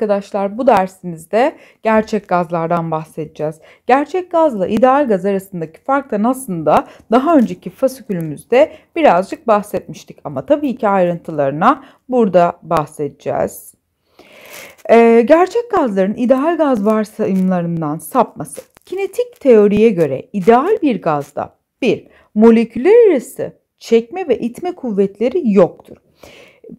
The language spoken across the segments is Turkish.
Arkadaşlar bu dersimizde gerçek gazlardan bahsedeceğiz. Gerçek gazla ideal gaz arasındaki farktan aslında daha önceki fasikülümüzde birazcık bahsetmiştik ama tabii ki ayrıntılarına burada bahsedeceğiz. Ee, gerçek gazların ideal gaz varsayımlarından sapması. Kinetik teoriye göre ideal bir gazda 1. Moleküller arası çekme ve itme kuvvetleri yoktur.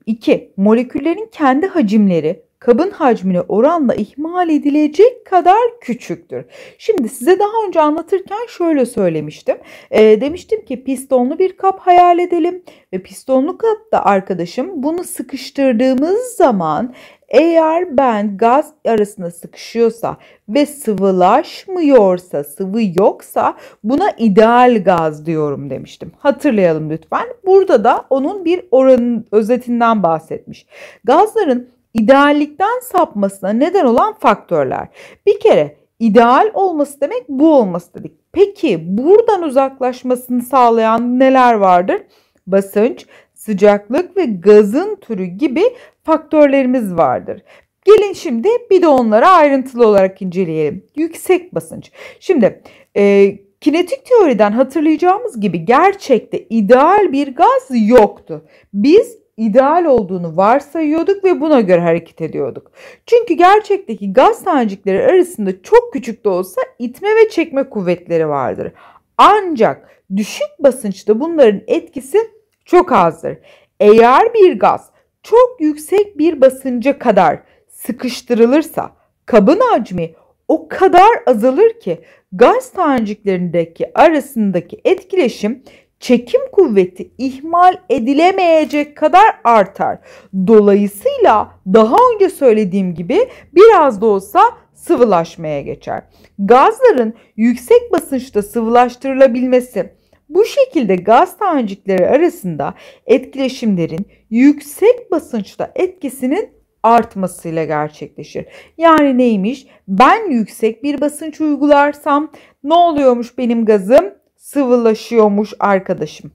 2. Moleküllerin kendi hacimleri kabın hacmine oranla ihmal edilecek kadar küçüktür. Şimdi size daha önce anlatırken şöyle söylemiştim. E, demiştim ki pistonlu bir kap hayal edelim ve pistonlu kapta arkadaşım bunu sıkıştırdığımız zaman eğer ben gaz arasında sıkışıyorsa ve sıvılaşmıyorsa, sıvı yoksa buna ideal gaz diyorum demiştim. Hatırlayalım lütfen. Burada da onun bir oranın özetinden bahsetmiş. Gazların ideallikten sapmasına neden olan faktörler. Bir kere ideal olması demek bu olması dedik. Peki buradan uzaklaşmasını sağlayan neler vardır? Basınç, sıcaklık ve gazın türü gibi faktörlerimiz vardır. Gelin şimdi bir de onları ayrıntılı olarak inceleyelim. Yüksek basınç. Şimdi e, kinetik teoriden hatırlayacağımız gibi gerçekte ideal bir gaz yoktu. Biz ideal olduğunu varsayıyorduk ve buna göre hareket ediyorduk. Çünkü gerçekteki gaz tanecikleri arasında çok küçük de olsa itme ve çekme kuvvetleri vardır. Ancak düşük basınçta bunların etkisi çok azdır. Eğer bir gaz çok yüksek bir basınca kadar sıkıştırılırsa kabın hacmi o kadar azalır ki gaz taneciklerindeki arasındaki etkileşim çekim kuvveti ihmal edilemeyecek kadar artar. Dolayısıyla daha önce söylediğim gibi biraz da olsa sıvılaşmaya geçer. Gazların yüksek basınçta sıvılaştırılabilmesi bu şekilde gaz tanecikleri arasında etkileşimlerin yüksek basınçta etkisinin artmasıyla gerçekleşir. Yani neymiş? Ben yüksek bir basınç uygularsam ne oluyormuş benim gazım? sıvılaşıyormuş arkadaşım.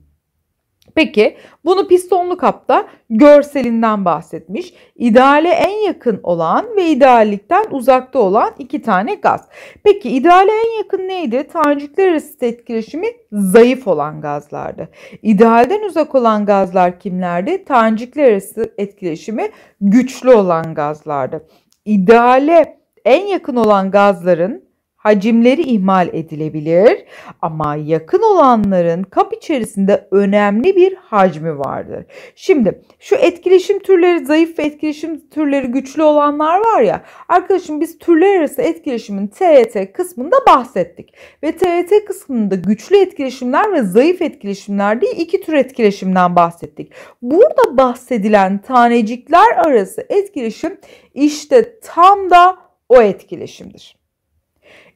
Peki bunu pistonlu kapta görselinden bahsetmiş. İdeale en yakın olan ve ideallikten uzakta olan iki tane gaz. Peki ideale en yakın neydi? Tanecikler arası etkileşimi zayıf olan gazlardı. İdealden uzak olan gazlar kimlerdi? Tanecikler arası etkileşimi güçlü olan gazlardı. İdeale en yakın olan gazların hacimleri ihmal edilebilir ama yakın olanların kap içerisinde önemli bir hacmi vardır. Şimdi şu etkileşim türleri zayıf ve etkileşim türleri güçlü olanlar var ya arkadaşım biz türler arası etkileşimin TET e kısmında bahsettik ve TET e kısmında güçlü etkileşimler ve zayıf etkileşimler diye iki tür etkileşimden bahsettik. Burada bahsedilen tanecikler arası etkileşim işte tam da o etkileşimdir.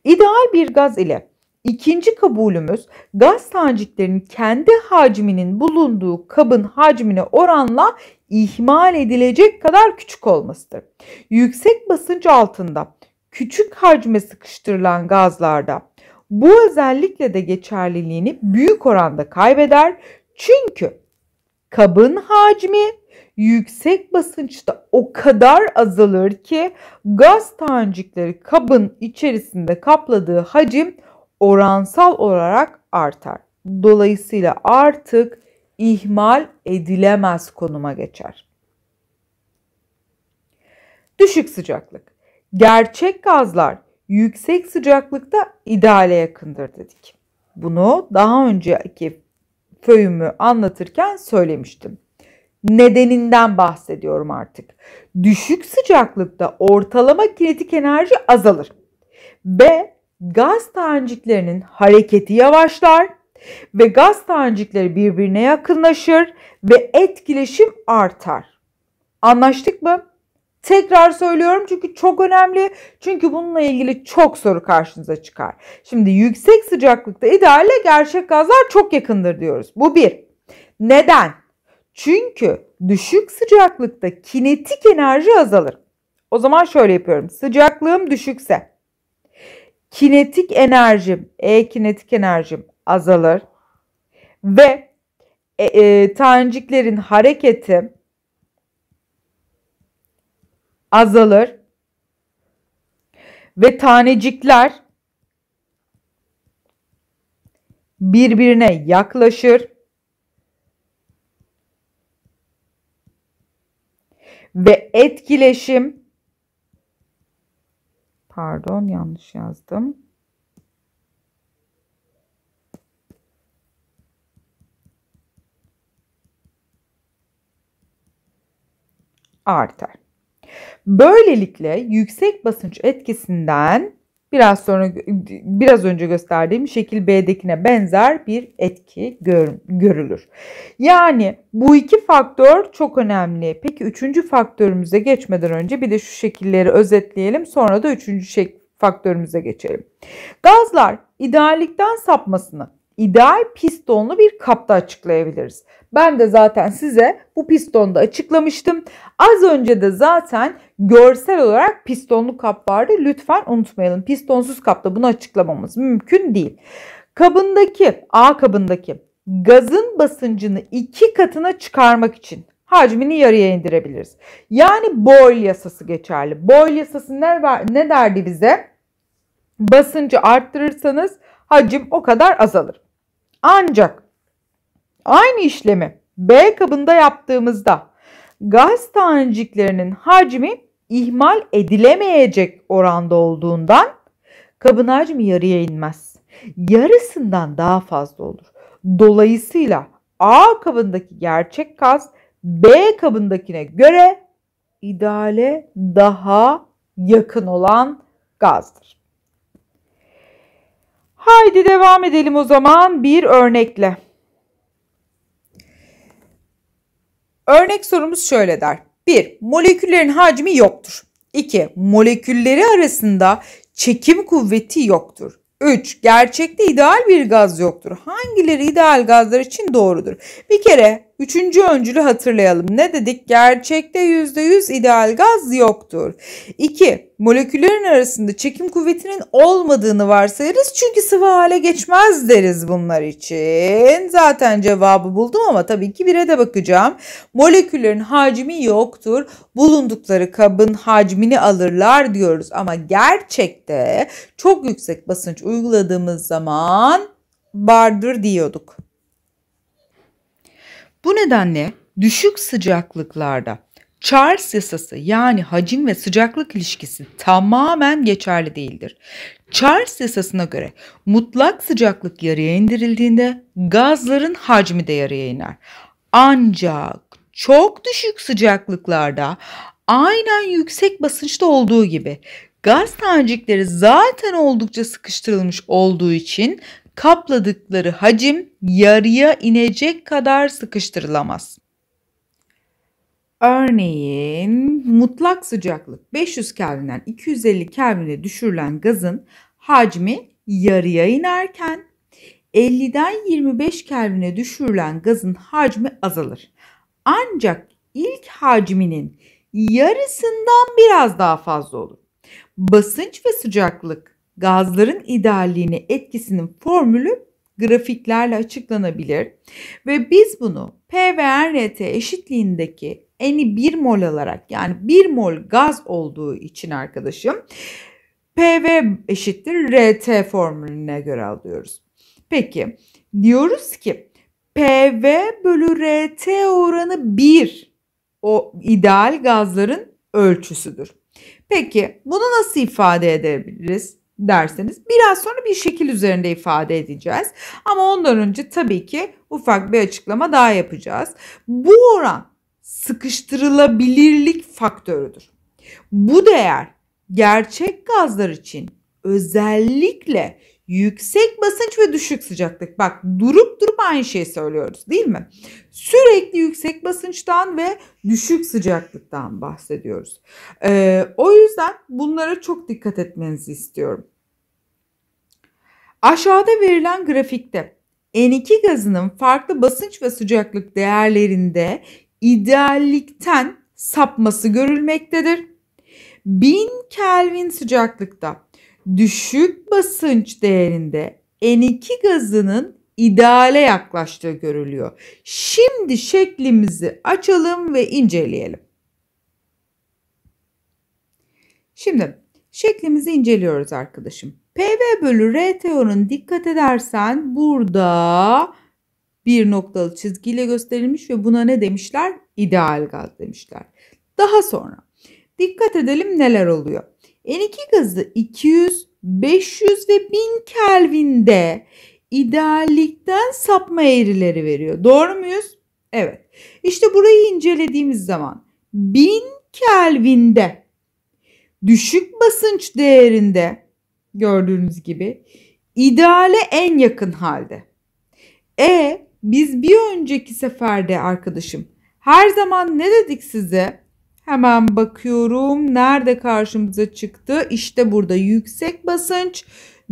İdeal bir gaz ile ikinci kabulümüz gaz taneciklerinin kendi hacminin bulunduğu kabın hacmine oranla ihmal edilecek kadar küçük olmasıdır. Yüksek basınç altında küçük hacme sıkıştırılan gazlarda bu özellikle de geçerliliğini büyük oranda kaybeder. Çünkü kabın hacmi yüksek basınçta o kadar azalır ki gaz tanecikleri kabın içerisinde kapladığı hacim oransal olarak artar. Dolayısıyla artık ihmal edilemez konuma geçer. Düşük sıcaklık. Gerçek gazlar yüksek sıcaklıkta ideale yakındır dedik. Bunu daha önceki föyümü anlatırken söylemiştim nedeninden bahsediyorum artık. Düşük sıcaklıkta ortalama kinetik enerji azalır ve gaz taneciklerinin hareketi yavaşlar ve gaz tanecikleri birbirine yakınlaşır ve etkileşim artar. Anlaştık mı? Tekrar söylüyorum çünkü çok önemli. Çünkü bununla ilgili çok soru karşınıza çıkar. Şimdi yüksek sıcaklıkta idealle gerçek gazlar çok yakındır diyoruz. Bu bir. Neden? Çünkü düşük sıcaklıkta kinetik enerji azalır. O zaman şöyle yapıyorum. Sıcaklığım düşükse kinetik enerjim, E kinetik enerjim azalır ve e, e, taneciklerin hareketi azalır ve tanecikler birbirine yaklaşır etkileşim pardon yanlış yazdım. artar. Böylelikle yüksek basınç etkisinden biraz sonra biraz önce gösterdiğim şekil B'dekine benzer bir etki gör, görülür. Yani bu iki faktör çok önemli. Peki üçüncü faktörümüze geçmeden önce bir de şu şekilleri özetleyelim. Sonra da üçüncü şek faktörümüze geçelim. Gazlar ideallikten sapmasını ideal pistonlu bir kapta açıklayabiliriz. Ben de zaten size bu pistonda açıklamıştım. Az önce de zaten görsel olarak pistonlu kap vardı. Lütfen unutmayalım. Pistonsuz kapta bunu açıklamamız mümkün değil. Kabındaki, A kabındaki gazın basıncını iki katına çıkarmak için hacmini yarıya indirebiliriz. Yani Boyle yasası geçerli. Boyle yasası ne, ne derdi bize? Basıncı arttırırsanız hacim o kadar azalır. Ancak aynı işlemi B kabında yaptığımızda gaz taneciklerinin hacmi ihmal edilemeyecek oranda olduğundan kabın hacmi yarıya inmez. Yarısından daha fazla olur. Dolayısıyla A kabındaki gerçek gaz B kabındakine göre ideale daha yakın olan gazdır. Haydi devam edelim o zaman bir örnekle. Örnek sorumuz şöyle der. 1. Moleküllerin hacmi yoktur. 2. Molekülleri arasında çekim kuvveti yoktur. 3. Gerçekte ideal bir gaz yoktur. Hangileri ideal gazlar için doğrudur? Bir kere Üçüncü öncülü hatırlayalım. Ne dedik? Gerçekte %100 ideal gaz yoktur. 2. Moleküllerin arasında çekim kuvvetinin olmadığını varsayarız. Çünkü sıvı hale geçmez deriz bunlar için. Zaten cevabı buldum ama tabii ki bire de bakacağım. Moleküllerin hacmi yoktur. Bulundukları kabın hacmini alırlar diyoruz. Ama gerçekte çok yüksek basınç uyguladığımız zaman vardır diyorduk. Bu nedenle düşük sıcaklıklarda Charles yasası yani hacim ve sıcaklık ilişkisi tamamen geçerli değildir. Charles yasasına göre mutlak sıcaklık yarıya indirildiğinde gazların hacmi de yarıya iner. Ancak çok düşük sıcaklıklarda aynen yüksek basınçta olduğu gibi gaz tanecikleri zaten oldukça sıkıştırılmış olduğu için kapladıkları hacim yarıya inecek kadar sıkıştırılamaz. Örneğin mutlak sıcaklık 500 Kelvin'den 250 Kelvin'e düşürülen gazın hacmi yarıya inerken 50'den 25 Kelvin'e düşürülen gazın hacmi azalır. Ancak ilk hacminin yarısından biraz daha fazla olur. Basınç ve sıcaklık gazların idealliğine etkisinin formülü grafiklerle açıklanabilir ve biz bunu P ve RT eşitliğindeki eni 1 mol olarak yani 1 mol gaz olduğu için arkadaşım PV eşittir RT formülüne göre alıyoruz. Peki diyoruz ki PV bölü RT oranı 1 o ideal gazların ölçüsüdür. Peki bunu nasıl ifade edebiliriz? derseniz biraz sonra bir şekil üzerinde ifade edeceğiz. Ama ondan önce tabii ki ufak bir açıklama daha yapacağız. Bu oran sıkıştırılabilirlik faktörüdür. Bu değer gerçek gazlar için özellikle yüksek basınç ve düşük sıcaklık. Bak durup durup aynı şeyi söylüyoruz değil mi? Sürekli yüksek basınçtan ve düşük sıcaklıktan bahsediyoruz. Ee, o yüzden bunlara çok dikkat etmenizi istiyorum. Aşağıda verilen grafikte N2 gazının farklı basınç ve sıcaklık değerlerinde ideallikten sapması görülmektedir. 1000 Kelvin sıcaklıkta düşük basınç değerinde N2 gazının ideale yaklaştığı görülüyor. Şimdi şeklimizi açalım ve inceleyelim. Şimdi şeklimizi inceliyoruz arkadaşım. PV bölü R teorun dikkat edersen burada bir noktalı çizgiyle gösterilmiş ve buna ne demişler? İdeal gaz demişler. Daha sonra dikkat edelim neler oluyor. N2 gazı 200, 500 ve 1000 Kelvin'de ideallikten sapma eğrileri veriyor. Doğru muyuz? Evet. İşte burayı incelediğimiz zaman 1000 Kelvin'de düşük basınç değerinde gördüğünüz gibi ideale en yakın halde. E biz bir önceki seferde arkadaşım her zaman ne dedik size? Hemen bakıyorum nerede karşımıza çıktı? İşte burada yüksek basınç,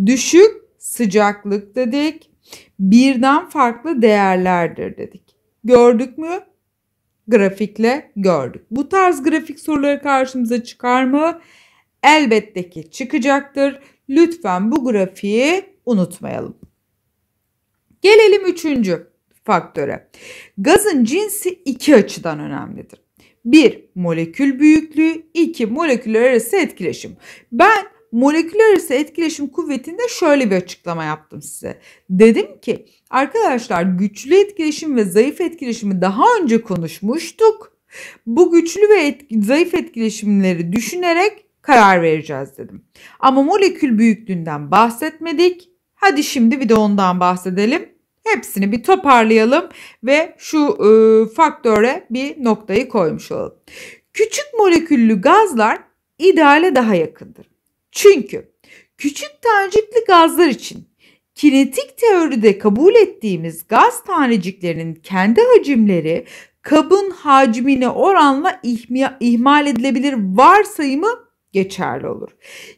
düşük sıcaklık dedik. Birden farklı değerlerdir dedik. Gördük mü? Grafikle gördük. Bu tarz grafik soruları karşımıza çıkar mı? elbette ki çıkacaktır. Lütfen bu grafiği unutmayalım. Gelelim üçüncü faktöre. Gazın cinsi iki açıdan önemlidir. Bir Molekül büyüklüğü iki Moleküller arası etkileşim. Ben moleküler arası etkileşim kuvvetinde şöyle bir açıklama yaptım size. Dedim ki arkadaşlar güçlü etkileşim ve zayıf etkileşimi daha önce konuşmuştuk. Bu güçlü ve et, zayıf etkileşimleri düşünerek karar vereceğiz dedim. Ama molekül büyüklüğünden bahsetmedik. Hadi şimdi bir de ondan bahsedelim. Hepsini bir toparlayalım ve şu e, faktöre bir noktayı koymuş olalım. Küçük moleküllü gazlar ideale daha yakındır. Çünkü küçük tanecikli gazlar için kinetik teoride kabul ettiğimiz gaz taneciklerinin kendi hacimleri kabın hacmine oranla ihmal edilebilir varsayımı geçerli olur.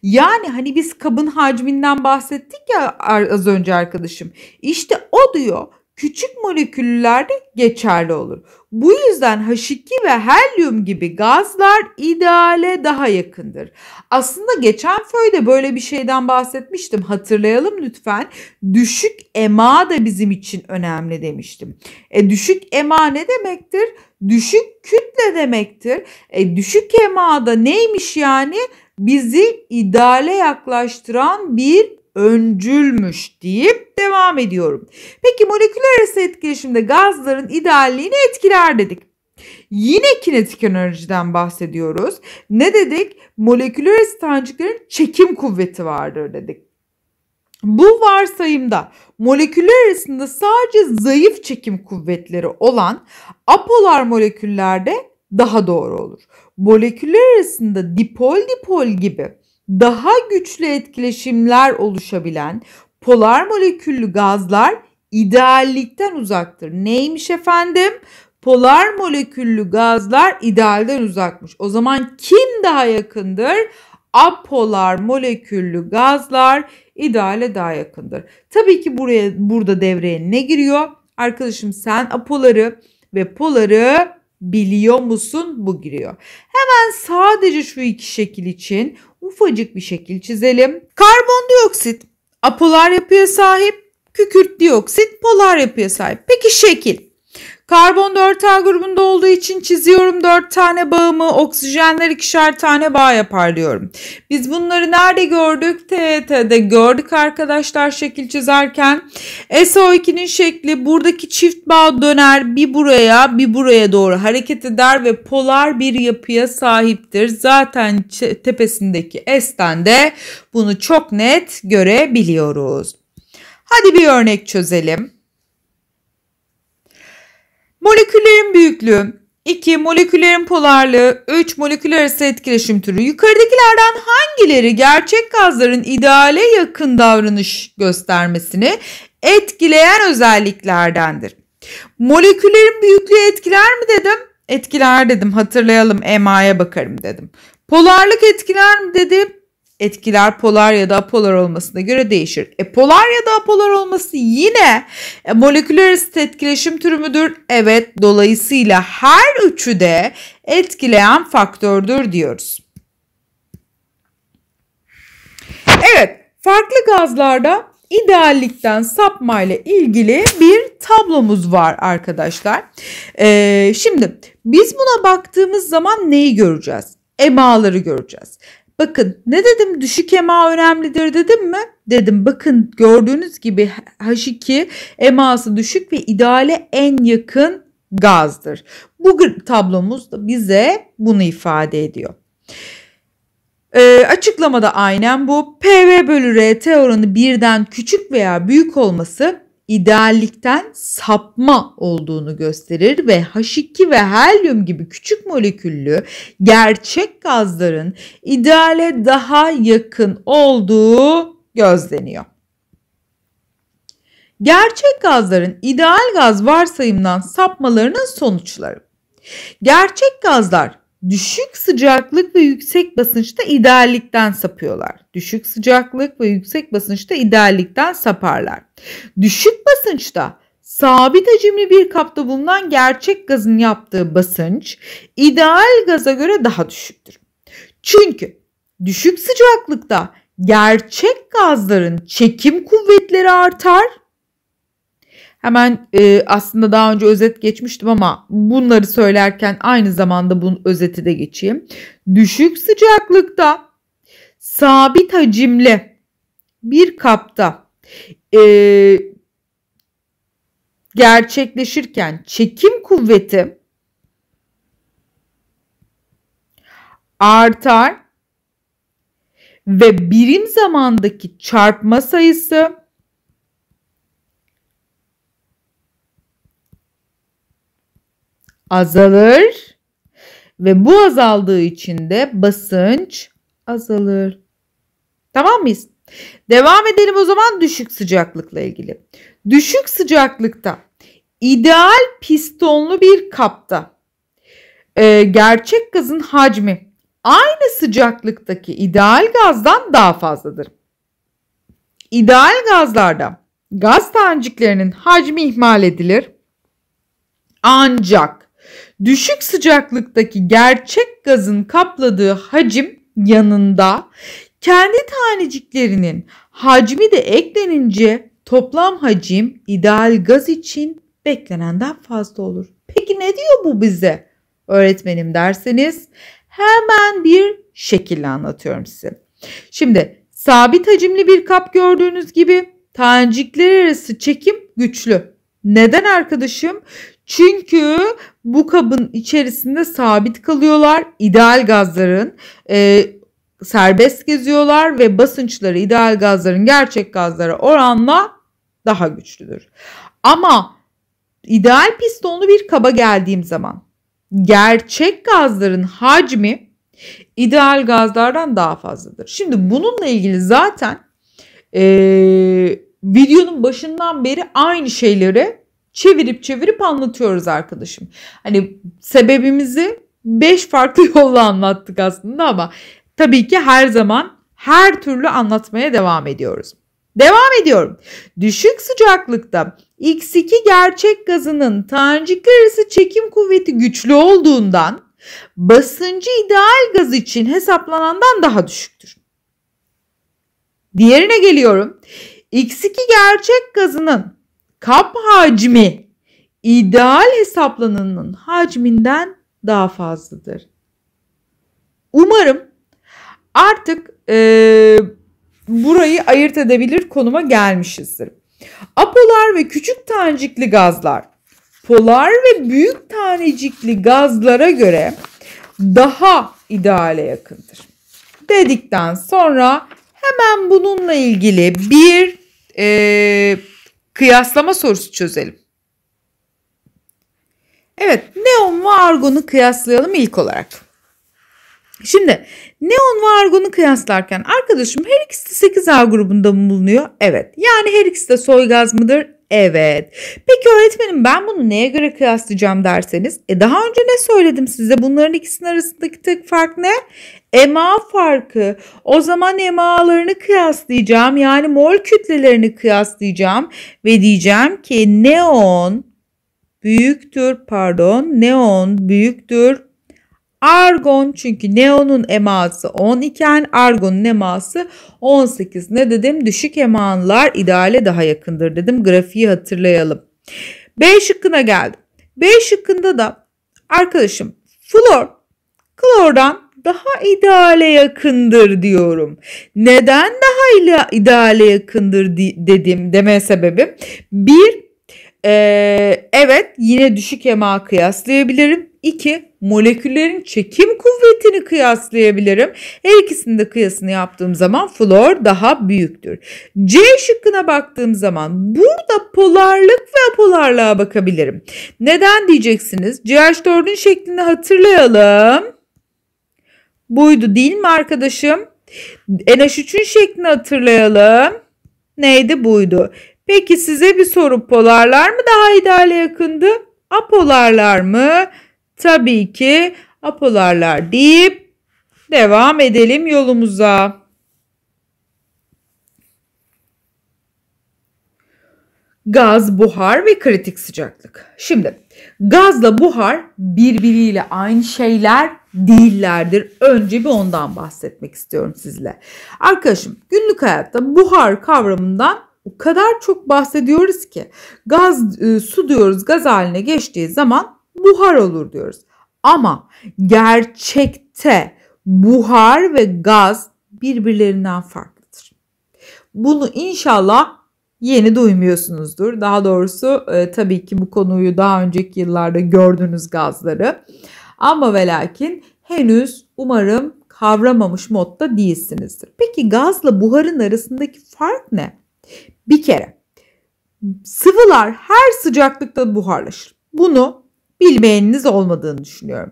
Yani hani biz kabın hacminden bahsettik ya az önce arkadaşım. İşte o diyor küçük moleküllerde geçerli olur. Bu yüzden H2 ve helyum gibi gazlar ideale daha yakındır. Aslında geçen föyde böyle bir şeyden bahsetmiştim. Hatırlayalım lütfen. Düşük ema da bizim için önemli demiştim. E, düşük ema ne demektir? Düşük kütle demektir. E, düşük ema da neymiş yani? Bizi ideale yaklaştıran bir öncülmüş deyip devam ediyorum. Peki moleküler arası etkileşimde gazların idealliğini etkiler dedik. Yine kinetik enerjiden bahsediyoruz. Ne dedik? Moleküler arası taneciklerin çekim kuvveti vardır dedik. Bu varsayımda moleküller arasında sadece zayıf çekim kuvvetleri olan apolar moleküllerde daha doğru olur. Moleküller arasında dipol dipol gibi daha güçlü etkileşimler oluşabilen polar moleküllü gazlar ideallikten uzaktır. Neymiş efendim? Polar moleküllü gazlar idealden uzakmış. O zaman kim daha yakındır? apolar moleküllü gazlar ideale daha yakındır. Tabii ki buraya burada devreye ne giriyor? Arkadaşım sen apoları ve poları biliyor musun? Bu giriyor. Hemen sadece şu iki şekil için ufacık bir şekil çizelim. Karbondioksit apolar yapıya sahip, kükürt dioksit polar yapıya sahip. Peki şekil. Karbon 4 A grubunda olduğu için çiziyorum 4 tane bağımı, oksijenler ikişer tane bağ yapar diyorum. Biz bunları nerede gördük? TET'de gördük arkadaşlar şekil çizerken. SO2'nin şekli buradaki çift bağ döner bir buraya bir buraya doğru hareket eder ve polar bir yapıya sahiptir. Zaten tepesindeki S'ten de bunu çok net görebiliyoruz. Hadi bir örnek çözelim. Moleküllerin büyüklüğü 2. Moleküllerin polarlığı 3. Moleküller arası etkileşim türü. Yukarıdakilerden hangileri gerçek gazların ideale yakın davranış göstermesini etkileyen özelliklerdendir? Moleküllerin büyüklüğü etkiler mi dedim? Etkiler dedim hatırlayalım EMA'ya bakarım dedim. Polarlık etkiler mi dedim? etkiler polar ya da apolar olmasına göre değişir. E, polar ya da apolar olması yine e, moleküler etkileşim türü müdür? Evet dolayısıyla her üçü de etkileyen faktördür diyoruz. Evet farklı gazlarda ideallikten sapma ile ilgili bir tablomuz var arkadaşlar. Ee, şimdi biz buna baktığımız zaman neyi göreceğiz? EMA'ları göreceğiz. Bakın ne dedim düşük EMA önemlidir dedim mi? Dedim bakın gördüğünüz gibi H2 EMA'sı düşük ve ideale en yakın gazdır. Bu tablomuz da bize bunu ifade ediyor. E, açıklamada aynen bu. PV bölü RT oranı birden küçük veya büyük olması ideallikten sapma olduğunu gösterir ve H2 ve helyum gibi küçük moleküllü gerçek gazların ideale daha yakın olduğu gözleniyor. Gerçek gazların ideal gaz varsayımından sapmalarının sonuçları. Gerçek gazlar düşük sıcaklık ve yüksek basınçta ideallikten sapıyorlar. Düşük sıcaklık ve yüksek basınçta ideallikten saparlar. Düşük basınçta sabit hacimli bir kapta bulunan gerçek gazın yaptığı basınç ideal gaza göre daha düşüktür. Çünkü düşük sıcaklıkta gerçek gazların çekim kuvvetleri artar. Hemen e, aslında daha önce özet geçmiştim ama bunları söylerken aynı zamanda bunun özeti de geçeyim. Düşük sıcaklıkta sabit hacimli bir kapta e, gerçekleşirken çekim kuvveti artar ve birim zamandaki çarpma sayısı azalır ve bu azaldığı için de basınç azalır. Tamam mıyız? Devam edelim o zaman düşük sıcaklıkla ilgili. Düşük sıcaklıkta ideal pistonlu bir kapta e, gerçek gazın hacmi aynı sıcaklıktaki ideal gazdan daha fazladır. İdeal gazlarda gaz taneciklerinin hacmi ihmal edilir. Ancak düşük sıcaklıktaki gerçek gazın kapladığı hacim yanında kendi taneciklerinin hacmi de eklenince toplam hacim ideal gaz için beklenenden fazla olur. Peki ne diyor bu bize? Öğretmenim derseniz hemen bir şekilde anlatıyorum size. Şimdi sabit hacimli bir kap gördüğünüz gibi tanecikler arası çekim güçlü. Neden arkadaşım? Çünkü bu kabın içerisinde sabit kalıyorlar. İdeal gazların e, serbest geziyorlar ve basınçları ideal gazların gerçek gazlara oranla daha güçlüdür. Ama ideal pistonlu bir kaba geldiğim zaman gerçek gazların hacmi ideal gazlardan daha fazladır. Şimdi bununla ilgili zaten e, videonun başından beri aynı şeyleri çevirip çevirip anlatıyoruz arkadaşım. Hani sebebimizi 5 farklı yolla anlattık aslında ama tabii ki her zaman her türlü anlatmaya devam ediyoruz. Devam ediyorum. Düşük sıcaklıkta X2 gerçek gazının tanecik arası çekim kuvveti güçlü olduğundan basıncı ideal gaz için hesaplanandan daha düşüktür. Diğerine geliyorum. X2 gerçek gazının kap hacmi ideal hesaplananın hacminden daha fazladır. Umarım artık e, burayı ayırt edebilir konuma gelmişizdir. Apolar ve küçük tanecikli gazlar polar ve büyük tanecikli gazlara göre daha ideale yakındır. Dedikten sonra hemen bununla ilgili bir e, kıyaslama sorusu çözelim. Evet, neon ve argonu kıyaslayalım ilk olarak. Şimdi neon ve argonu kıyaslarken arkadaşım her ikisi de 8A grubunda mı bulunuyor? Evet. Yani her ikisi de soy gaz mıdır? Evet. Peki öğretmenim ben bunu neye göre kıyaslayacağım derseniz. E daha önce ne söyledim size? Bunların ikisinin arasındaki tek fark ne? EMA farkı. O zaman EMA'larını kıyaslayacağım. Yani mol kütlelerini kıyaslayacağım. Ve diyeceğim ki neon büyüktür pardon neon büyüktür argon çünkü neonun eması 10 iken argonun eması 18. Ne dedim? Düşük emanlar ideale daha yakındır dedim. Grafiği hatırlayalım. B şıkkına geldim. B şıkkında da arkadaşım flor klordan daha ideale yakındır diyorum. Neden daha ideale yakındır dedim deme sebebim. Bir, e, evet yine düşük ema kıyaslayabilirim. 2. Moleküllerin çekim kuvvetini kıyaslayabilirim. Her ikisinin de kıyasını yaptığım zaman flor daha büyüktür. C şıkkına baktığım zaman burada polarlık ve apolarlığa bakabilirim. Neden diyeceksiniz? CH4'ün şeklini hatırlayalım. Buydu değil mi arkadaşım? NH3'ün şeklini hatırlayalım. Neydi buydu? Peki size bir soru polarlar mı daha ideale yakındı? Apolarlar mı? Tabii ki apolarlar deyip devam edelim yolumuza. Gaz, buhar ve kritik sıcaklık. Şimdi gazla buhar birbiriyle aynı şeyler değillerdir. Önce bir ondan bahsetmek istiyorum sizle. Arkadaşım günlük hayatta buhar kavramından o kadar çok bahsediyoruz ki gaz e, su diyoruz gaz haline geçtiği zaman buhar olur diyoruz. Ama gerçekte buhar ve gaz birbirlerinden farklıdır. Bunu inşallah yeni duymuyorsunuzdur. Daha doğrusu e, tabii ki bu konuyu daha önceki yıllarda gördünüz gazları. Ama velakin henüz umarım kavramamış modda değilsinizdir. Peki gazla buharın arasındaki fark ne? Bir kere sıvılar her sıcaklıkta buharlaşır. Bunu bilmeyeniniz olmadığını düşünüyorum.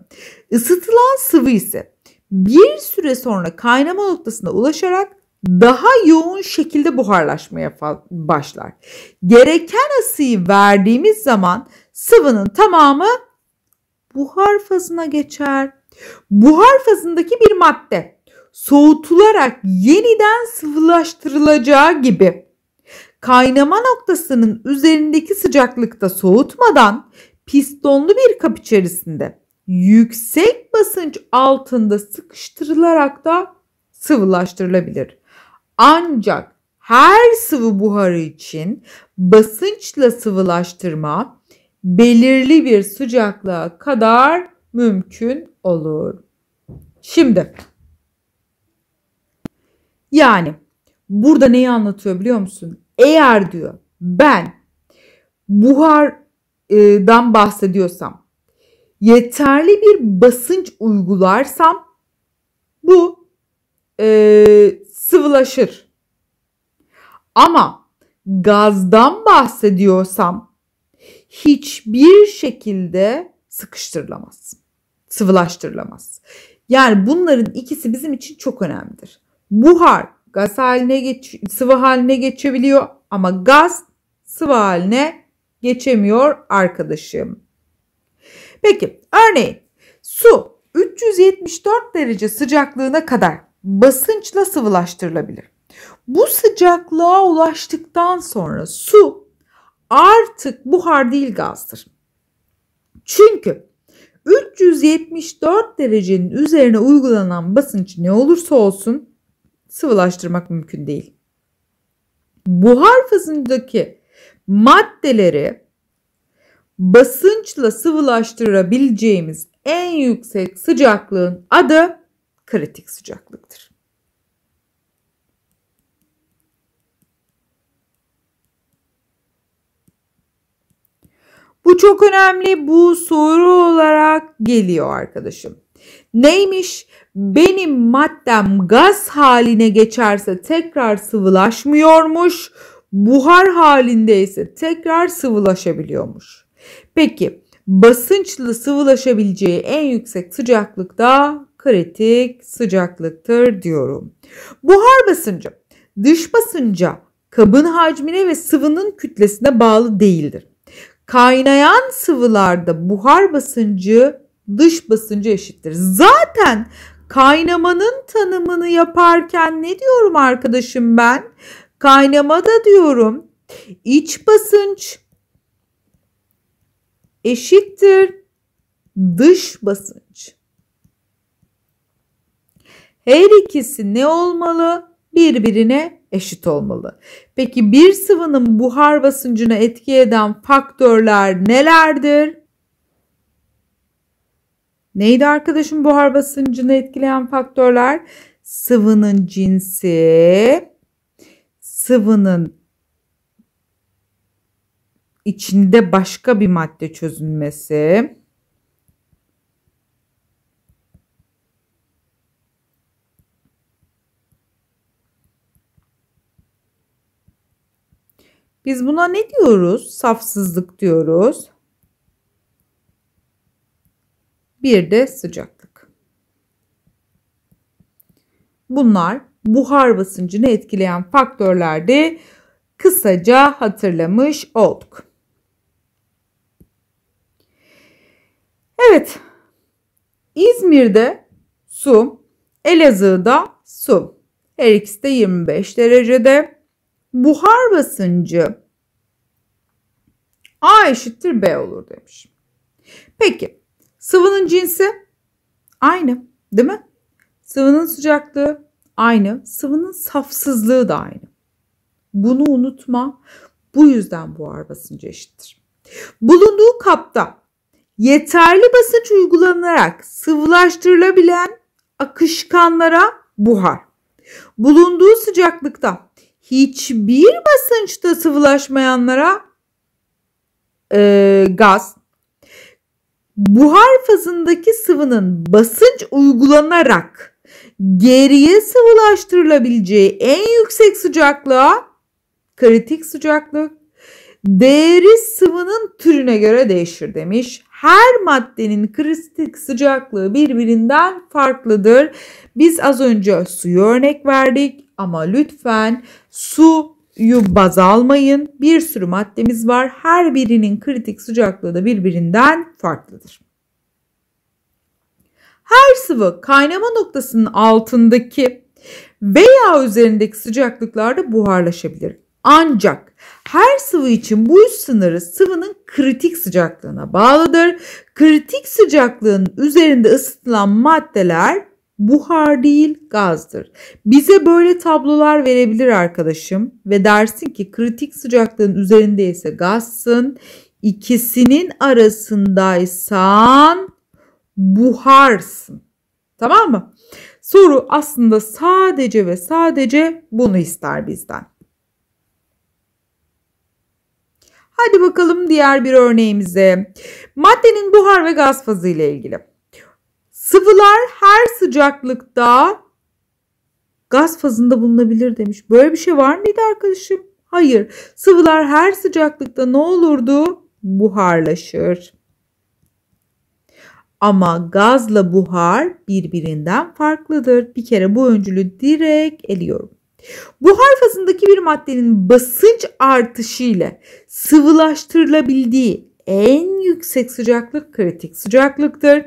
Isıtılan sıvı ise bir süre sonra kaynama noktasına ulaşarak daha yoğun şekilde buharlaşmaya başlar. Gereken ısıyı verdiğimiz zaman sıvının tamamı buhar fazına geçer. Buhar fazındaki bir madde soğutularak yeniden sıvılaştırılacağı gibi kaynama noktasının üzerindeki sıcaklıkta soğutmadan pistonlu bir kap içerisinde yüksek basınç altında sıkıştırılarak da sıvılaştırılabilir. Ancak her sıvı buharı için basınçla sıvılaştırma belirli bir sıcaklığa kadar mümkün olur. Şimdi yani burada neyi anlatıyor biliyor musun? Eğer diyor ben buhar dan bahsediyorsam, yeterli bir basınç uygularsam bu e, sıvılaşır. Ama gazdan bahsediyorsam hiçbir şekilde sıkıştırılamaz, sıvılaştırılamaz. Yani bunların ikisi bizim için çok önemlidir. Buhar gaz haline geç, sıvı haline geçebiliyor ama gaz sıvı haline geçemiyor arkadaşım. Peki örneğin su 374 derece sıcaklığına kadar basınçla sıvılaştırılabilir. Bu sıcaklığa ulaştıktan sonra su artık buhar değil gazdır. Çünkü 374 derecenin üzerine uygulanan basınç ne olursa olsun sıvılaştırmak mümkün değil. Buhar fazındaki maddeleri basınçla sıvılaştırabileceğimiz en yüksek sıcaklığın adı kritik sıcaklıktır. Bu çok önemli. Bu soru olarak geliyor arkadaşım. Neymiş? Benim maddem gaz haline geçerse tekrar sıvılaşmıyormuş buhar halinde ise tekrar sıvılaşabiliyormuş. Peki basınçlı sıvılaşabileceği en yüksek sıcaklık da kritik sıcaklıktır diyorum. Buhar basıncı dış basınca kabın hacmine ve sıvının kütlesine bağlı değildir. Kaynayan sıvılarda buhar basıncı dış basıncı eşittir. Zaten kaynamanın tanımını yaparken ne diyorum arkadaşım ben? Kaynamada diyorum iç basınç eşittir dış basınç. Her ikisi ne olmalı? Birbirine eşit olmalı. Peki bir sıvının buhar basıncına etki eden faktörler nelerdir? Neydi arkadaşım buhar basıncını etkileyen faktörler? Sıvının cinsi, sıvının içinde başka bir madde çözünmesi Biz buna ne diyoruz? Safsızlık diyoruz. Bir de sıcaklık. Bunlar buhar basıncını etkileyen faktörlerde kısaca hatırlamış olduk. Evet. İzmir'de su, Elazığ'da su. Her ikisi de 25 derecede. Buhar basıncı A eşittir B olur demiş. Peki sıvının cinsi aynı değil mi? Sıvının sıcaklığı aynı, sıvının safsızlığı da aynı. Bunu unutma. Bu yüzden buhar basıncı eşittir. Bulunduğu kapta yeterli basınç uygulanarak sıvılaştırılabilen akışkanlara buhar. Bulunduğu sıcaklıkta hiçbir basınçta sıvılaşmayanlara e, gaz. Buhar fazındaki sıvının basınç uygulanarak geriye sıvılaştırılabileceği en yüksek sıcaklığa kritik sıcaklık değeri sıvının türüne göre değişir demiş. Her maddenin kritik sıcaklığı birbirinden farklıdır. Biz az önce suyu örnek verdik ama lütfen suyu baz almayın. Bir sürü maddemiz var. Her birinin kritik sıcaklığı da birbirinden farklıdır her sıvı kaynama noktasının altındaki veya üzerindeki sıcaklıklarda buharlaşabilir. Ancak her sıvı için bu üst sınırı sıvının kritik sıcaklığına bağlıdır. Kritik sıcaklığın üzerinde ısıtılan maddeler buhar değil gazdır. Bize böyle tablolar verebilir arkadaşım ve dersin ki kritik sıcaklığın üzerindeyse gazsın, ikisinin arasındaysan buharsın. Tamam mı? Soru aslında sadece ve sadece bunu ister bizden. Hadi bakalım diğer bir örneğimize. Maddenin buhar ve gaz fazı ile ilgili. Sıvılar her sıcaklıkta gaz fazında bulunabilir demiş. Böyle bir şey var mıydı arkadaşım? Hayır. Sıvılar her sıcaklıkta ne olurdu? Buharlaşır. Ama gazla buhar birbirinden farklıdır. Bir kere bu öncülü direkt eliyorum. Buhar fazındaki bir maddenin basınç artışı ile sıvılaştırılabildiği en yüksek sıcaklık kritik sıcaklıktır.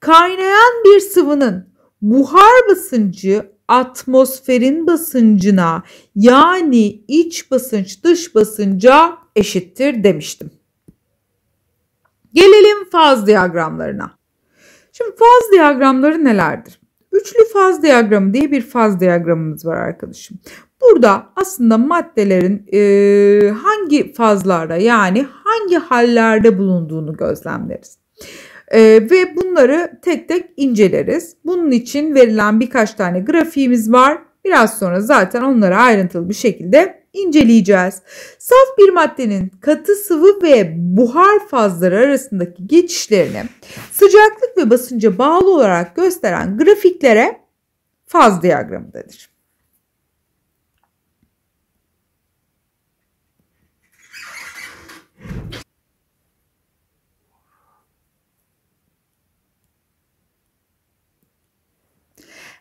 Kaynayan bir sıvının buhar basıncı atmosferin basıncına yani iç basınç dış basınca eşittir demiştim. Gelelim faz diyagramlarına. Şimdi faz diyagramları nelerdir? Üçlü faz diyagramı diye bir faz diyagramımız var arkadaşım. Burada aslında maddelerin e, hangi fazlarda yani hangi hallerde bulunduğunu gözlemleriz. E, ve bunları tek tek inceleriz. Bunun için verilen birkaç tane grafiğimiz var. Biraz sonra zaten onları ayrıntılı bir şekilde inceleyeceğiz. Saf bir maddenin katı sıvı ve buhar fazları arasındaki geçişlerini sıcaklık ve basınca bağlı olarak gösteren grafiklere faz diyagramıdır.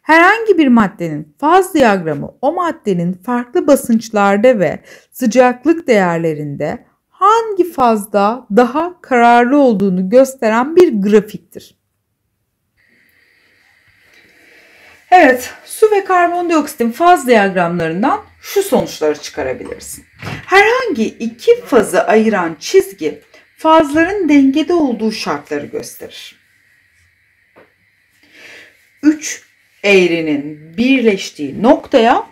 Herhangi bir maddenin faz diyagramı o maddenin farklı basınçlarda ve sıcaklık değerlerinde hangi fazda daha kararlı olduğunu gösteren bir grafiktir. Evet, su ve karbondioksitin faz diyagramlarından şu sonuçları çıkarabilirsin. Herhangi iki fazı ayıran çizgi fazların dengede olduğu şartları gösterir. 3 eğrinin birleştiği noktaya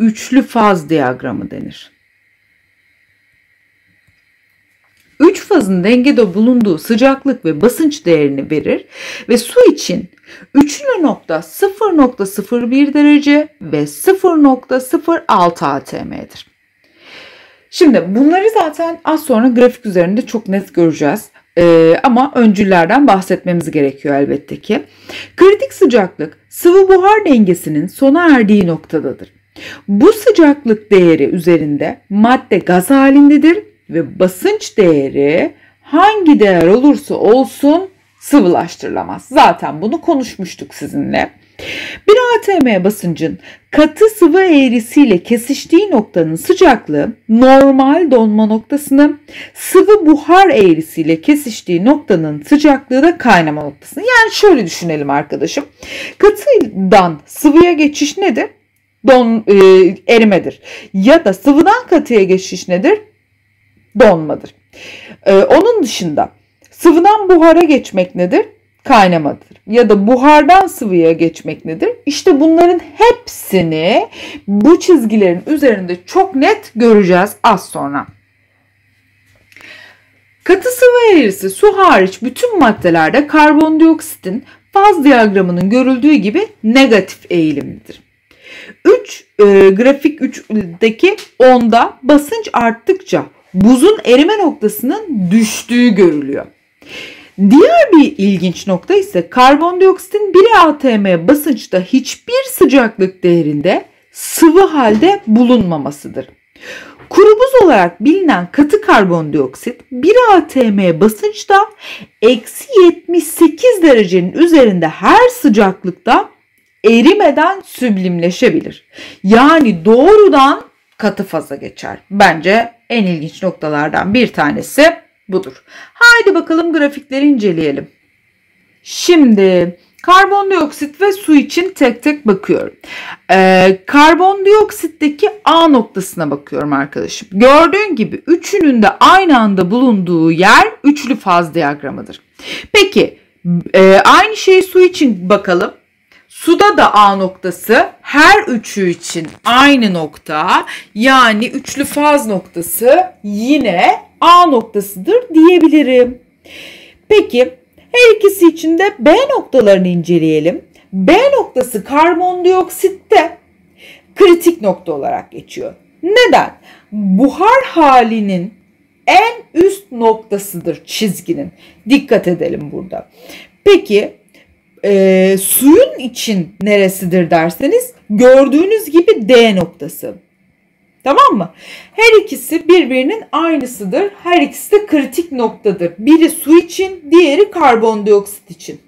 üçlü faz diyagramı denir. Üç fazın dengede bulunduğu sıcaklık ve basınç değerini verir ve su için üçlü nokta 0.01 derece ve 0.06 atm'dir. Şimdi bunları zaten az sonra grafik üzerinde çok net göreceğiz. Ee, ama öncüllerden bahsetmemiz gerekiyor elbette ki. Kritik sıcaklık sıvı buhar dengesinin sona erdiği noktadadır. Bu sıcaklık değeri üzerinde madde gaz halindedir ve basınç değeri hangi değer olursa olsun sıvılaştırılamaz. Zaten bunu konuşmuştuk sizinle. Bir ATM basıncın katı sıvı eğrisiyle kesiştiği noktanın sıcaklığı normal donma noktasını, sıvı buhar eğrisiyle kesiştiği noktanın sıcaklığı da kaynama noktasını. Yani şöyle düşünelim arkadaşım. Katıdan sıvıya geçiş nedir? Don, e, erimedir. Ya da sıvıdan katıya geçiş nedir? Donmadır. E, onun dışında sıvıdan buhara geçmek nedir? kaynamadır ya da buhardan sıvıya geçmek nedir? İşte bunların hepsini bu çizgilerin üzerinde çok net göreceğiz az sonra. Katı sıvı eğrisi su hariç bütün maddelerde karbondioksitin faz diyagramının görüldüğü gibi negatif eğilimlidir. 3 e, grafik 3'deki onda basınç arttıkça buzun erime noktasının düştüğü görülüyor. Diğer bir ilginç nokta ise karbondioksitin 1 atm basınçta hiçbir sıcaklık değerinde sıvı halde bulunmamasıdır. Kuru buz olarak bilinen katı karbondioksit 1 atm basınçta eksi 78 derecenin üzerinde her sıcaklıkta erimeden süblimleşebilir. Yani doğrudan katı faza geçer. Bence en ilginç noktalardan bir tanesi budur. Haydi bakalım grafikleri inceleyelim. Şimdi karbondioksit ve su için tek tek bakıyorum. Ee, karbondioksitteki A noktasına bakıyorum arkadaşım. Gördüğün gibi üçünün de aynı anda bulunduğu yer üçlü faz diyagramıdır. Peki e, aynı şeyi su için bakalım. Suda da A noktası her üçü için aynı nokta yani üçlü faz noktası yine A noktasıdır diyebilirim. Peki her ikisi için de B noktalarını inceleyelim. B noktası karbondioksitte kritik nokta olarak geçiyor. Neden? Buhar halinin en üst noktasıdır çizginin. Dikkat edelim burada. Peki e, suyun için neresidir derseniz gördüğünüz gibi D noktası. Tamam mı? Her ikisi birbirinin aynısıdır. Her ikisi de kritik noktadır. Biri su için, diğeri karbondioksit için.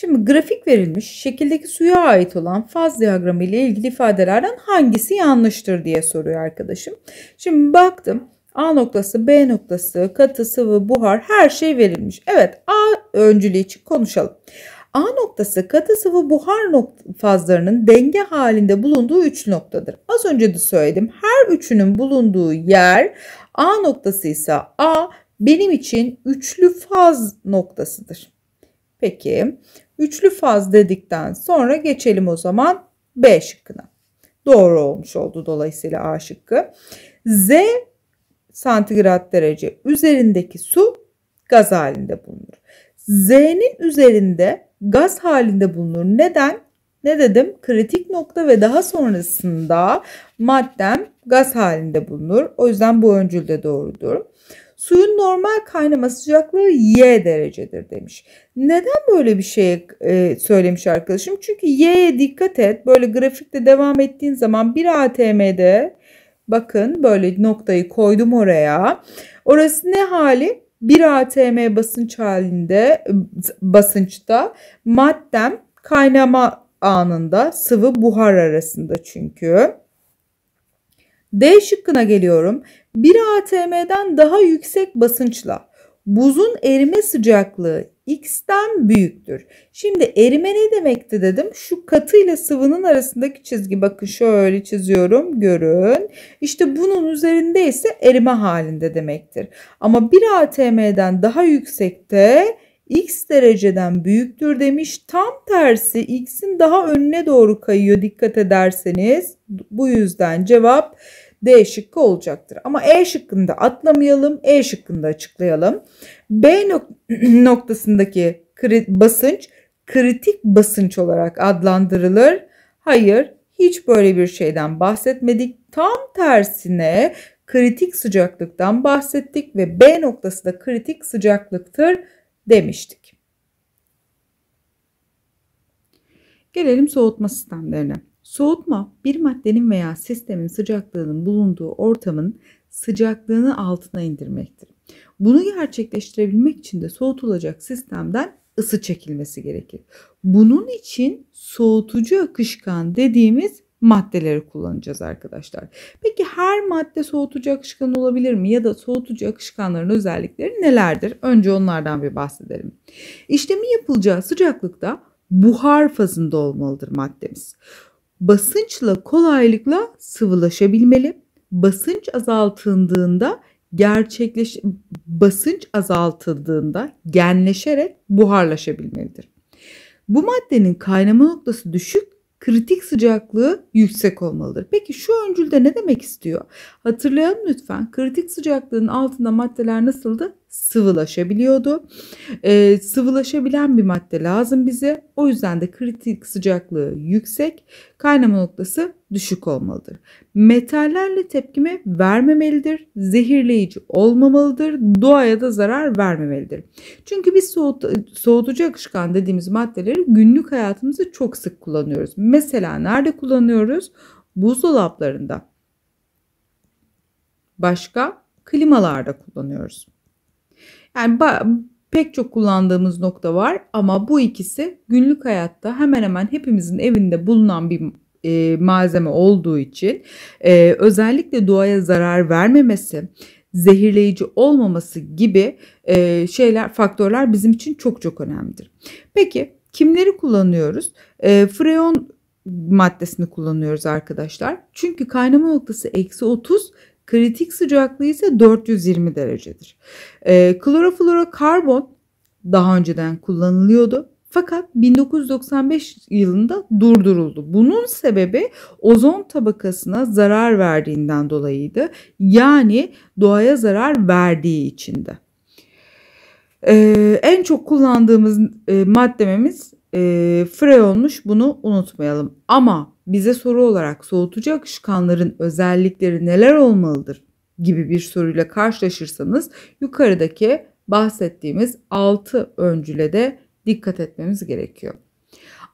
Şimdi grafik verilmiş şekildeki suya ait olan faz diyagramı ile ilgili ifadelerden hangisi yanlıştır diye soruyor arkadaşım. Şimdi baktım A noktası, B noktası, katı, sıvı, buhar her şey verilmiş. Evet A öncülüğü için konuşalım. A noktası katı sıvı buhar fazlarının denge halinde bulunduğu üç noktadır. Az önce de söyledim. Her üçünün bulunduğu yer A noktası ise A benim için üçlü faz noktasıdır. Peki üçlü faz dedikten sonra geçelim o zaman B şıkkına. Doğru olmuş oldu dolayısıyla A şıkkı. Z santigrat derece üzerindeki su gaz halinde bulunur. Z'nin üzerinde gaz halinde bulunur. Neden? Ne dedim? Kritik nokta ve daha sonrasında maddem gaz halinde bulunur. O yüzden bu öncül de doğrudur. Suyun normal kaynama sıcaklığı Y derecedir demiş. Neden böyle bir şey e, söylemiş arkadaşım? Çünkü Y'ye dikkat et. Böyle grafikte devam ettiğin zaman bir ATM'de bakın böyle noktayı koydum oraya. Orası ne hali? 1 ATM basınç halinde basınçta maddem kaynama anında sıvı buhar arasında çünkü. D şıkkına geliyorum. 1 atm'den daha yüksek basınçla buzun erime sıcaklığı x'ten büyüktür. Şimdi erime ne demekti dedim. Şu katı ile sıvının arasındaki çizgi bakın şöyle çiziyorum görün. İşte bunun üzerinde ise erime halinde demektir. Ama 1 atm'den daha yüksekte x dereceden büyüktür demiş. Tam tersi x'in daha önüne doğru kayıyor dikkat ederseniz. Bu yüzden cevap D şıkkı olacaktır. Ama E şıkkında atlamayalım. E şıkkında açıklayalım. B nok noktasındaki kri basınç kritik basınç olarak adlandırılır. Hayır hiç böyle bir şeyden bahsetmedik. Tam tersine kritik sıcaklıktan bahsettik ve B noktası da kritik sıcaklıktır demiştik. Gelelim soğutma sistemlerine. Soğutma bir maddenin veya sistemin sıcaklığının bulunduğu ortamın sıcaklığını altına indirmektir. Bunu gerçekleştirebilmek için de soğutulacak sistemden ısı çekilmesi gerekir. Bunun için soğutucu akışkan dediğimiz maddeleri kullanacağız arkadaşlar. Peki her madde soğutucu akışkan olabilir mi? Ya da soğutucu akışkanların özellikleri nelerdir? Önce onlardan bir bahsedelim. İşlemi yapılacağı sıcaklıkta buhar fazında olmalıdır maddemiz. Basınçla kolaylıkla sıvılaşabilmeli. Basınç azaltıldığında gerçekleş basınç azaltıldığında genleşerek buharlaşabilmelidir. Bu maddenin kaynama noktası düşük kritik sıcaklığı yüksek olmalıdır. Peki şu öncülde ne demek istiyor? Hatırlayalım lütfen. Kritik sıcaklığın altında maddeler nasıldı? Sıvılaşabiliyordu. Ee, sıvılaşabilen bir madde lazım bize. O yüzden de kritik sıcaklığı yüksek. Kaynama noktası düşük olmalıdır. Metallerle tepkime vermemelidir. Zehirleyici olmamalıdır. Doğaya da zarar vermemelidir. Çünkü biz soğut, soğutucu akışkan dediğimiz maddeleri günlük hayatımızda çok sık kullanıyoruz. Mesela nerede kullanıyoruz? Buzdolaplarında. Başka klimalarda kullanıyoruz. Yani pek çok kullandığımız nokta var ama bu ikisi günlük hayatta hemen hemen hepimizin evinde bulunan bir e, malzeme olduğu için e, özellikle doğaya zarar vermemesi, zehirleyici olmaması gibi e, şeyler faktörler bizim için çok çok önemlidir. Peki kimleri kullanıyoruz? E, freon maddesini kullanıyoruz arkadaşlar. Çünkü kaynama noktası eksi 30 kritik sıcaklığı ise 420 derecedir. E, kloroflorokarbon daha önceden kullanılıyordu. Fakat 1995 yılında durduruldu. Bunun sebebi ozon tabakasına zarar verdiğinden dolayıydı. Yani doğaya zarar verdiği içinde. Ee, en çok kullandığımız e, maddemiz e, freonmuş bunu unutmayalım. Ama bize soru olarak soğutucu akışkanların özellikleri neler olmalıdır gibi bir soruyla karşılaşırsanız yukarıdaki bahsettiğimiz 6 öncüle de dikkat etmemiz gerekiyor.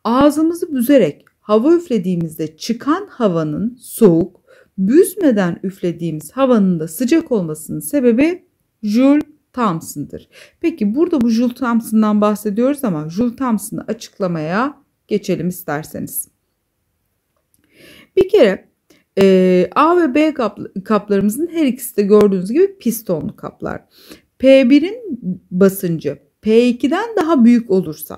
Ağzımızı büzerek hava üflediğimizde çıkan havanın soğuk, büzmeden üflediğimiz havanın da sıcak olmasının sebebi Joule Thomson'dır. Peki burada bu Joule Thomson'dan bahsediyoruz ama Joule Thomson'ı açıklamaya geçelim isterseniz. Bir kere e, A ve B kap, kaplarımızın her ikisi de gördüğünüz gibi pistonlu kaplar. P1'in basıncı P2'den daha büyük olursa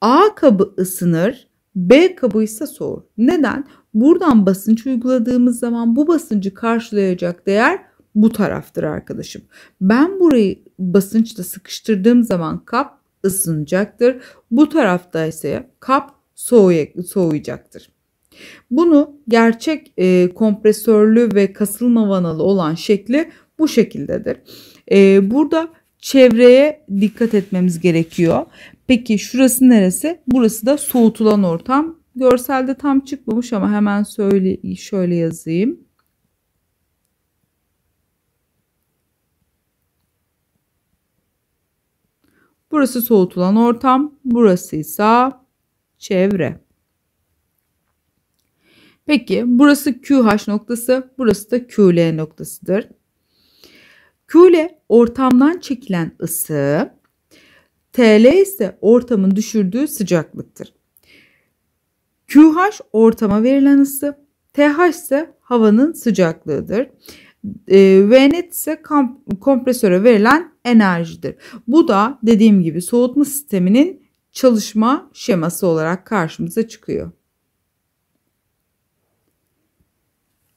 A kabı ısınır, B kabı ise soğur. Neden? Buradan basınç uyguladığımız zaman bu basıncı karşılayacak değer bu taraftır arkadaşım. Ben burayı basınçla sıkıştırdığım zaman kap ısınacaktır. Bu tarafta ise kap soğuyacaktır. Bunu gerçek e, kompresörlü ve kasılma vanalı olan şekli bu şekildedir. E, burada çevreye dikkat etmemiz gerekiyor. Peki şurası neresi? Burası da soğutulan ortam. Görselde tam çıkmamış ama hemen söyle, şöyle yazayım. Burası soğutulan ortam, burası ise çevre. Peki burası QH noktası, burası da QL noktasıdır. Q ile ortamdan çekilen ısı, TL ise ortamın düşürdüğü sıcaklıktır. QH ortama verilen ısı, TH ise havanın sıcaklığıdır. Ee, e, Vnet ise kompresöre verilen enerjidir. Bu da dediğim gibi soğutma sisteminin çalışma şeması olarak karşımıza çıkıyor.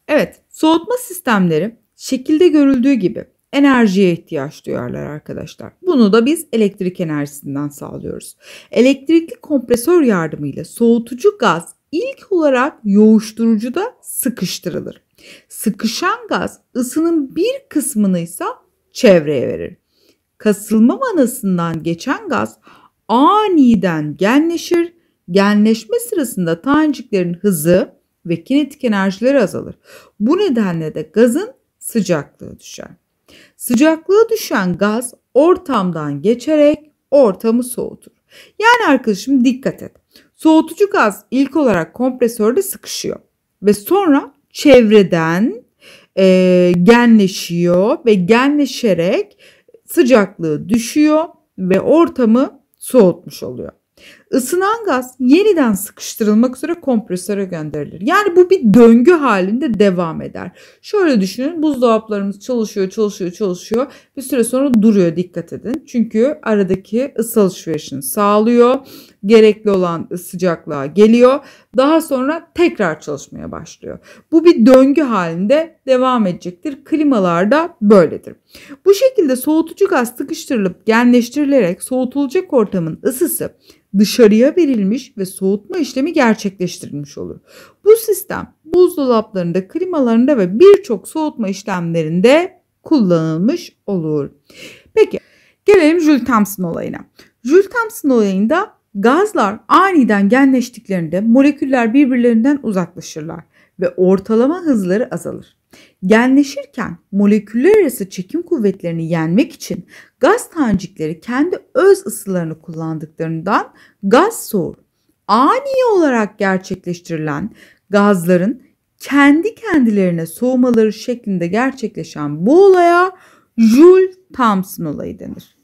Evet, soğutma sistemleri şekilde görüldüğü gibi enerjiye ihtiyaç duyarlar arkadaşlar. Bunu da biz elektrik enerjisinden sağlıyoruz. Elektrikli kompresör yardımıyla soğutucu gaz ilk olarak yoğuşturucuda sıkıştırılır. Sıkışan gaz ısının bir kısmını ise çevreye verir. Kasılma manasından geçen gaz aniden genleşir. Genleşme sırasında taneciklerin hızı ve kinetik enerjileri azalır. Bu nedenle de gazın sıcaklığı düşer. Sıcaklığı düşen gaz ortamdan geçerek ortamı soğutur. Yani arkadaşım dikkat et. Soğutucu gaz ilk olarak kompresörde sıkışıyor ve sonra çevreden e, genleşiyor ve genleşerek sıcaklığı düşüyor ve ortamı soğutmuş oluyor. Isınan gaz yeniden sıkıştırılmak üzere kompresöre gönderilir. Yani bu bir döngü halinde devam eder. Şöyle düşünün buzdolaplarımız çalışıyor çalışıyor çalışıyor bir süre sonra duruyor dikkat edin. Çünkü aradaki ısı alışverişini sağlıyor. Gerekli olan sıcaklığa geliyor. Daha sonra tekrar çalışmaya başlıyor. Bu bir döngü halinde devam edecektir. Klimalarda böyledir. Bu şekilde soğutucu gaz sıkıştırılıp genleştirilerek soğutulacak ortamın ısısı dışarıya verilmiş ve soğutma işlemi gerçekleştirilmiş olur. Bu sistem buzdolaplarında, klimalarında ve birçok soğutma işlemlerinde kullanılmış olur. Peki gelelim Jules Thompson olayına. Jules Thompson olayında gazlar aniden genleştiklerinde moleküller birbirlerinden uzaklaşırlar ve ortalama hızları azalır. Genleşirken moleküller arası çekim kuvvetlerini yenmek için gaz tanecikleri kendi öz ısılarını kullandıklarından gaz soğur. Ani olarak gerçekleştirilen gazların kendi kendilerine soğumaları şeklinde gerçekleşen bu olaya Joule Thomson olayı denir.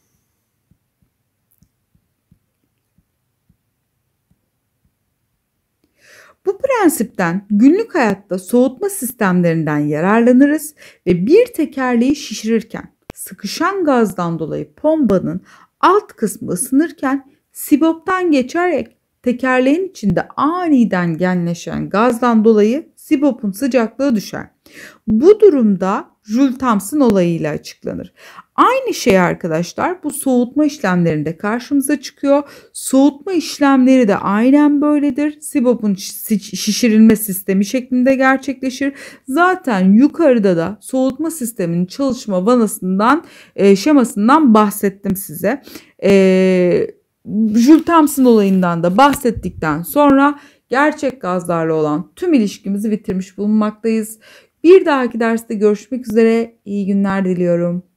Bu prensipten günlük hayatta soğutma sistemlerinden yararlanırız ve bir tekerleği şişirirken sıkışan gazdan dolayı pombanın alt kısmı ısınırken siboptan geçerek tekerleğin içinde aniden genleşen gazdan dolayı sibopun sıcaklığı düşer. Bu durumda Jules Thompson olayıyla açıklanır. Aynı şey arkadaşlar bu soğutma işlemlerinde karşımıza çıkıyor. Soğutma işlemleri de aynen böyledir. Sibop'un şişirilme sistemi şeklinde gerçekleşir. Zaten yukarıda da soğutma sisteminin çalışma vanasından e, şemasından bahsettim size. E, Jules Thompson olayından da bahsettikten sonra gerçek gazlarla olan tüm ilişkimizi bitirmiş bulunmaktayız. Bir dahaki derste görüşmek üzere. İyi günler diliyorum.